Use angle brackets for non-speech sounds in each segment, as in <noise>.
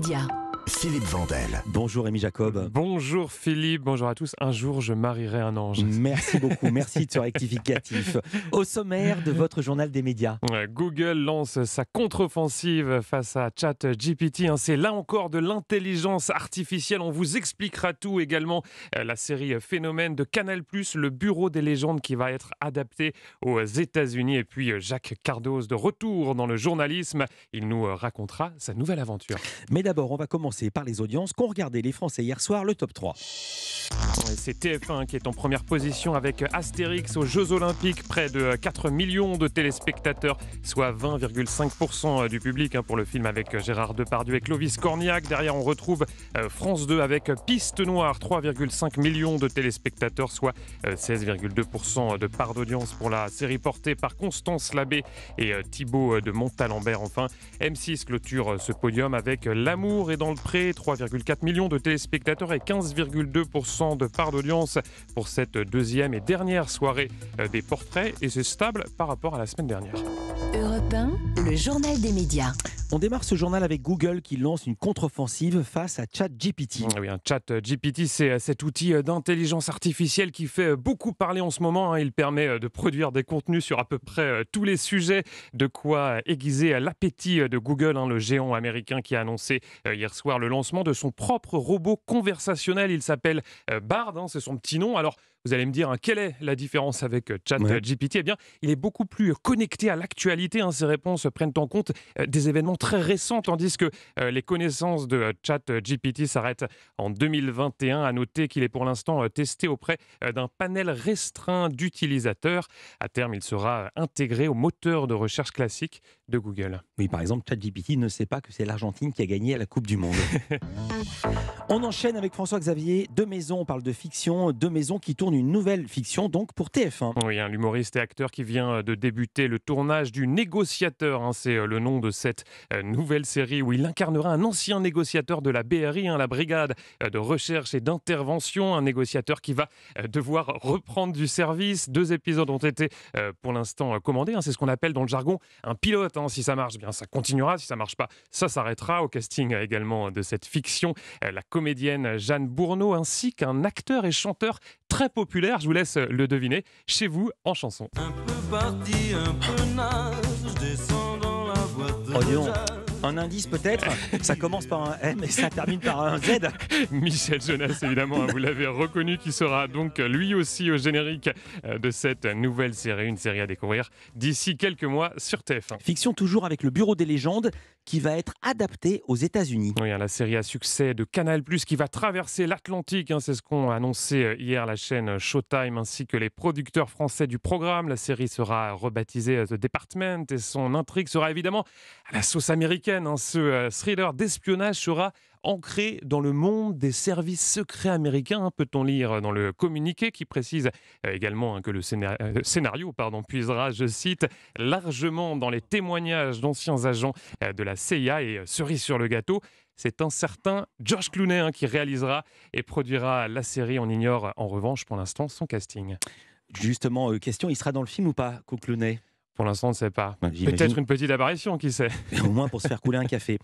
呀。Philippe Vandel. Bonjour Émy Jacob. Bonjour Philippe, bonjour à tous. Un jour, je marierai un ange. Merci beaucoup, <laughs> merci de ce rectificatif. Au sommaire de votre journal des médias. Google lance sa contre-offensive face à ChatGPT. Hein, c'est là encore de l'intelligence artificielle. On vous expliquera tout également. Euh, la série Phénomène de Canal+, le bureau des légendes qui va être adapté aux États-Unis. Et puis euh, Jacques Cardoz de retour dans le journalisme. Il nous euh, racontera sa nouvelle aventure. Mais d'abord, on va commencer par les audiences qu'ont regardé les Français hier soir le top 3. C'est TF1 qui est en première position avec Astérix aux Jeux Olympiques, près de 4 millions de téléspectateurs, soit 20,5% du public hein, pour le film avec Gérard Depardieu et Clovis Cornillac. Derrière, on retrouve euh, France 2 avec Piste Noire, 3,5 millions de téléspectateurs, soit 16,2% euh, de part d'audience pour la série portée par Constance Labbé et euh, Thibaut de Montalembert. Enfin, M6 clôture ce podium avec L'amour et dans le près, 3,4 millions de téléspectateurs et 15,2% de part d'audience pour cette deuxième et dernière soirée euh, des portraits et c'est stable par rapport à la semaine dernière le journal des médias. On démarre ce journal avec Google qui lance une contre-offensive face à ChatGPT. Ah oui, ChatGPT, c'est euh, cet outil euh, d'intelligence artificielle qui fait euh, beaucoup parler en ce moment. Hein. Il permet de produire des contenus sur à peu près tous les sujets, de quoi aiguiser l'appétit de Google, hein, le géant américain qui a annoncé hier soir le lancement de son propre robot conversationnel. Il s'appelle Bard, hein, c'est son petit nom. Alors, vous allez me dire, hein, quelle est la différence avec euh, ChatGPT Eh bien, il est beaucoup plus euh, connecté à l'actualité. Hein, ses réponses prennent en compte euh, des événements très récents, tandis que les connaissances de ChatGPT s'arrêtent en 2021. À noter qu'il est pour l'instant testé auprès d'un panel restreint d'utilisateurs. À terme, il sera intégré au moteur de recherche classique de Google. Oui, par exemple, ChatGPT ne sait pas que c'est l'Argentine qui a gagné la Coupe du Monde. <laughs> on enchaîne avec François-Xavier. Deux maisons, on parle de fiction. Deux maisons qui tourne une nouvelle fiction, donc pour TF1. Oui, un humoriste et acteur qui vient de débuter le tournage du Négociateur. Hein, c'est euh, le nom de cette euh, nouvelle série où il incarnera un ancien négociateur de la BRI, hein, la Brigade euh, de Recherche et d'Intervention. Un négociateur qui va devoir reprendre du service. Deux épisodes ont été pour l'instant commandés. Hein, c'est ce qu'on appelle dans le jargon un pilote si ça marche, bien ça continuera. Si ça marche pas, ça s'arrêtera. Au casting également de cette fiction, euh, la comédienne Jeanne Bourneau ainsi qu'un acteur et chanteur très populaire. Je vous laisse le deviner chez vous en chanson. Un peu parti, un peu nage, je descends dans la boîte de oh, un indice peut-être Ça commence par un M et ça termine par un Z. <laughs> Michel Jonas, évidemment, hein, vous l'avez reconnu, qui sera donc lui aussi au générique euh, de cette nouvelle série, une série à découvrir d'ici quelques mois sur TF1. Fiction toujours avec le Bureau des légendes qui va être adapté aux États-Unis. Hein, la série à succès de Canal qui va traverser l'Atlantique, hein, c'est ce qu'ont annoncé euh, hier la chaîne euh, Showtime ainsi que les producteurs français du programme. La série sera rebaptisée euh, The Department et son intrigue sera évidemment à la sauce américaine. Hein. Ce thriller d'espionnage sera ancré dans le monde des services secrets américains, hein, peut-on lire dans le communiqué qui précise euh, également hein, que euh, le scénario pardon, puisera, je cite, largement dans les témoignages d'anciens agents euh, de la CIA et cerise sur le gâteau. C'est un certain George Clooney hein, qui réalisera et produira la série. On ignore en revanche pour l'instant son casting. Justement, question, il sera dans le film ou pas, Clooney pour l'instant, on ne sait pas. Peut-être une petite apparition, qui sait <laughs> Au moins pour se faire couler un café.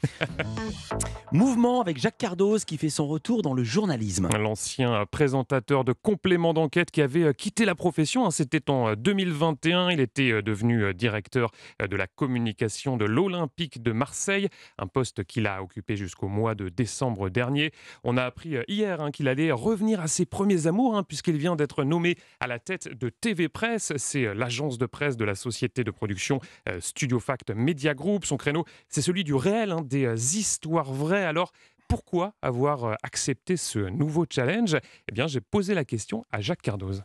Mouvement avec Jacques Cardoz qui fait son retour dans le journalisme. L'ancien présentateur de compléments d'enquête qui avait euh, quitté la profession, hein. c'était en 2021. Euh, Il était euh, devenu directeur de la communication de l'Olympique de Marseille, un poste qu'il a occupé jusqu'au mois de décembre dernier. On a appris hier hein, qu'il allait revenir à ses premiers amours, hein, puisqu'il vient d'être nommé à la tête de TV Presse. C'est l'agence de presse de la société de production euh, Studio Fact Media Group. Son créneau, c'est celui du réel, hein, des euh, histoires vraies. Alors, pourquoi avoir euh, accepté ce nouveau challenge Eh bien, j'ai posé la question à Jacques Cardoz.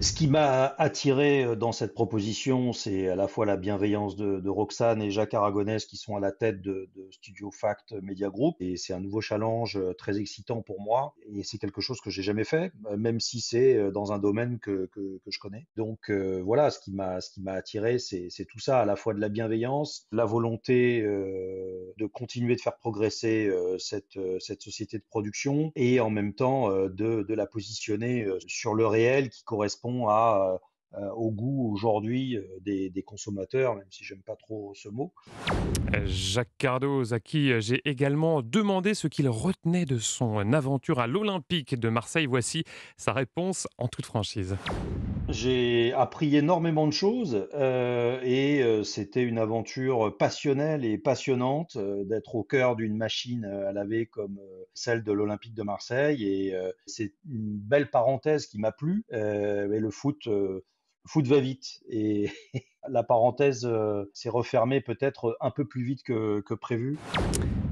Ce qui m'a attiré euh, dans cette proposition, c'est à la fois la bienveillance de, Roxane et Jacques Aragonès qui sont à la tête de, Studio Fact Media Group. Et c'est un nouveau challenge euh, très excitant pour moi. Et c'est quelque chose que j'ai jamais fait, euh, même si c'est dans un domaine que, je connais. Donc voilà, ce qui m'a ce qui m'a attiré, c'est tout ça, à la fois de la bienveillance, la volonté de continuer de faire progresser cette, cette société de production et en même temps de la positionner sur le réel qui correspond euh, euh, au goût aujourd'hui euh, des, consommateurs, même si j'aime pas trop ce mot. Jacques Cardo, à qui j'ai également demandé ce qu'il retenait de son aventure à l'Olympique de Marseille, voici sa réponse en toute franchise. J'ai appris énormément de choses euh, et euh, c'était une aventure passionnelle et passionnante euh, d'être au cœur d'une machine à laver comme celle de l'Olympique de Marseille et c'est une belle parenthèse qui m'a plu. mais le foot, foot va vite et <laughs> la parenthèse s'est refermée peut-être un peu plus vite que prévu.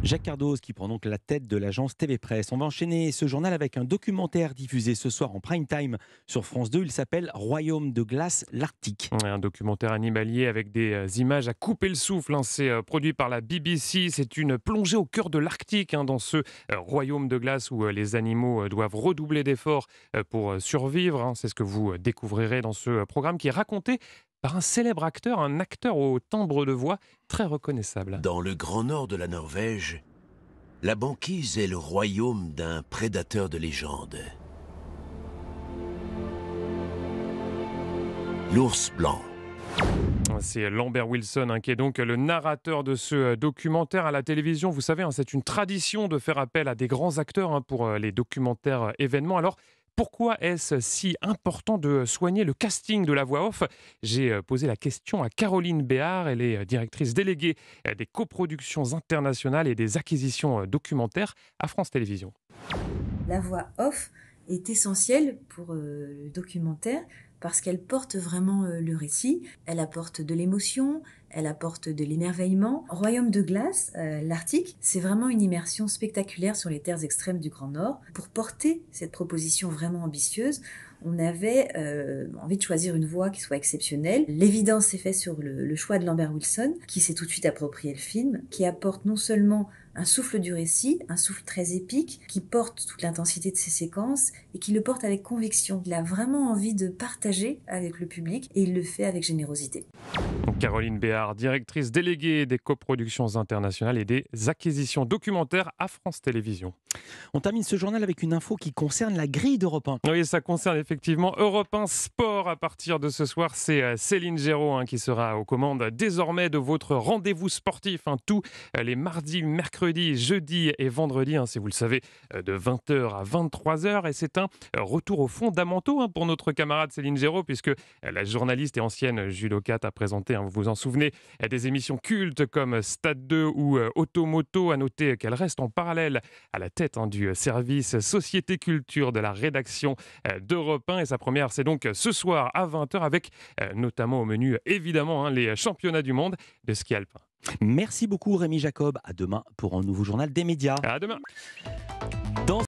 Jacques Cardoz qui prend donc la tête de l'agence TV Presse. On va enchaîner ce journal avec un documentaire diffusé ce soir en prime time sur France 2. Il s'appelle Royaume de glace, l'Arctique. Un documentaire animalier avec des euh, images à couper le souffle. lancé hein. C'est euh, produit par la BBC. C'est une plongée au cœur de l'Arctique, hein, dans ce euh, royaume de glace où les animaux doivent redoubler d'efforts pour survivre. Hein. C'est ce que vous découvrirez dans ce programme qui est raconté par un célèbre acteur, un acteur au timbre de voix très reconnaissable. Dans le grand nord de la Norvège, la banquise est le royaume d'un prédateur de légende. L'ours blanc. C'est Lambert Wilson hein, qui est donc le narrateur de ce euh, documentaire à la télévision. Vous savez, hein, c'est une tradition de faire appel à des grands acteurs hein, pour euh, les documentaires euh, événements. Alors, pourquoi est-ce si important de soigner le casting de la voix off J'ai euh, posé la question à Caroline Béard, elle est euh, directrice déléguée euh, des coproductions internationales et des acquisitions documentaires à France Télévisions. La voix off est essentielle pour le documentaire parce qu'elle porte vraiment euh, le récit, elle apporte de l'émotion, elle apporte de l'émerveillement. Royaume de glace, euh, l'Arctique, c'est vraiment une immersion spectaculaire sur les terres extrêmes du Grand Nord. Pour porter cette proposition vraiment ambitieuse, on avait euh, envie de choisir une voie qui soit exceptionnelle. L'évidence s'est faite sur le choix de Lambert Wilson, qui s'est tout de suite approprié le film, qui apporte non seulement un souffle du récit, un souffle très épique, qui porte toute l'intensité de ses séquences et qui le porte avec conviction. Il a vraiment envie de partager avec le public et il le fait avec générosité. Caroline Béard, directrice déléguée des coproductions internationales et des acquisitions documentaires à France Télévisions. On termine ce journal avec une info qui concerne la grille d'Europe 1. Oui, ça concerne effectivement Europe 1 Sport. À partir de ce soir, c'est euh, Céline Géraud hein, qui sera aux commandes désormais de votre rendez-vous sportif. Hein. Tout tous euh, les mardis, mercredis, jeudis et vendredis, hein, si vous le savez, euh, de 20h à 23h. Et c'est un retour aux fondamentaux pour notre camarade Céline Géraud, puisque la journaliste et ancienne judocate a présenté un vous hein, vous en souvenez, des émissions cultes comme Stade 2 ou euh, Automoto. À noter qu'elle reste en parallèle à la tête hein, du euh, service Société Culture de la rédaction euh, d'Europe 1. Et sa première, c'est donc ce soir à 20h avec notamment au menu évidemment hein, les championnats du monde de ski alpin. Merci beaucoup Rémi Jacob. À demain pour un nouveau journal des médias. À demain.